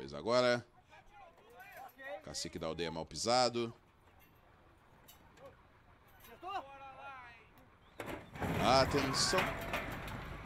vez agora. Cacique da aldeia mal pisado. Atenção.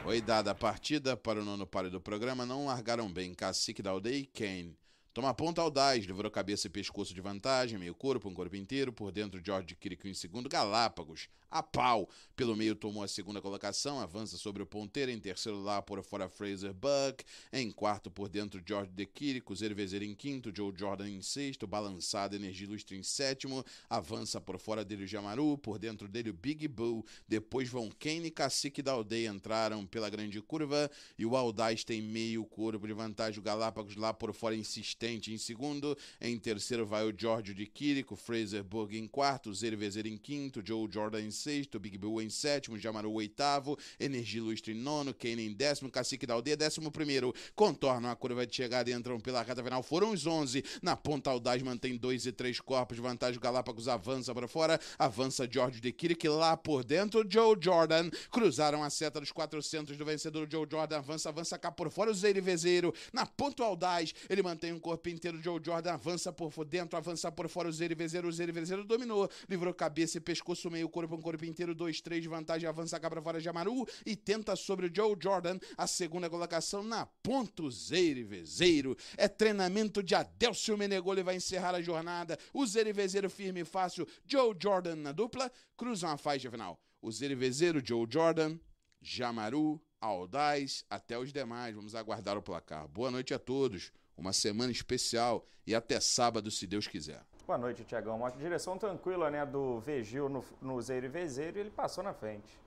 Foi dada a partida para o nono páreo do programa. Não largaram bem Cacique da aldeia e Kane. Toma ponta audaz, livrou cabeça e pescoço de vantagem, meio corpo, um corpo inteiro, por dentro George Kirk em segundo, Galápagos, a pau. Pelo meio tomou a segunda colocação, avança sobre o ponteiro, em terceiro lá por fora Fraser Buck, em quarto por dentro George de Kirk, Zervezer em quinto, Joe Jordan em sexto, balançada Energia Ilustre em sétimo, avança por fora dele o Jamaru, por dentro dele o Big Bull, depois vão Kane e Cacique da aldeia entraram pela grande curva e o Audaz tem meio corpo de vantagem, o Galápagos lá por fora insistente assistente em segundo. Em terceiro vai o Giorgio de Quirico, Fraser Burg em quarto, Zervezer em quinto, Joe Jordan em sexto, Big Bill em sétimo, Jamaru oitavo, Energia Ilustre em nono, Kane em décimo, Cacique da Aldeia é décimo primeiro. Contornam a curva de chegada e entram pela reta final. Foram os onze. Na ponta, Aldaz mantém dois e três corpos. Vantagem Galápagos avança para fora. Avança George de Kirk lá por dentro. Joe Jordan. Cruzaram a seta dos 400 do vencedor. Joe Jordan avança, avança cá por fora. O Zeire Vezeiro. Na ponta, Aldaz. Ele mantém um corredor corpo inteiro. Joe Jordan avança por dentro, avança por fora. O Zeri o Zeri dominou. Livrou cabeça e pescoço, meio corpo, um corpo inteiro. 2-3, vantagem, avança cá pra fora. Jamaru e tenta sobre o Joe Jordan a segunda colocação na ponta. Zeri Vezeiro. É treinamento de Adélcio Menegoli. Vai encerrar a jornada. O Zeri firme e fácil. Joe Jordan na dupla. Cruzam a faixa final. O Zeri Joe Jordan, Jamaru. Aldaz, até os demais. Vamos aguardar o placar. Boa noite a todos uma semana especial e até sábado, se Deus quiser. Boa noite, Tiagão. Uma direção tranquila né, do Vegil no, no Zeiro e Vezeiro e ele passou na frente.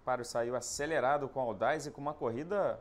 O Paro saiu acelerado com o Aldaz e com uma corrida